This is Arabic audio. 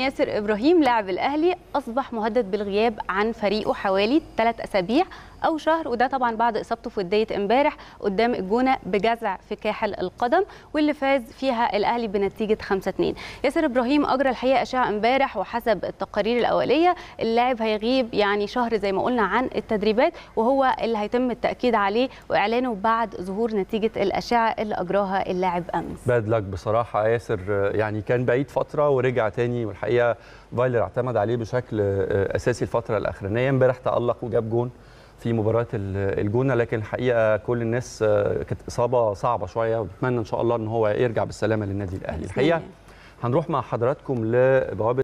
ياسر إبراهيم لاعب الأهلي أصبح مهدد بالغياب عن فريقه حوالي 3 أسابيع أو شهر وده طبعا بعد إصابته في ودية امبارح قدام الجونة بجزع في كاحل القدم واللي فاز فيها الأهلي بنتيجة 5-2 ياسر إبراهيم أجرى الحقيقة أشعة امبارح وحسب التقارير الأولية اللاعب هيغيب يعني شهر زي ما قلنا عن التدريبات وهو اللي هيتم التأكيد عليه وإعلانه بعد ظهور نتيجة الأشعة اللي أجراها اللاعب أمس باد لك بصراحة ياسر يعني كان بعيد فترة ورجع تاني والحمد الحقيقه فايلر اعتمد عليه بشكل آه، اساسي الفتره الاخرانيه امبارح تالق وجاب جون في مباراه الجونه لكن الحقيقه كل الناس آه، كانت اصابه صعبه شويه ونتمنى ان شاء الله ان هو يرجع بالسلامه للنادي الاهلي الحقيقه هنروح مع حضراتكم لبوابه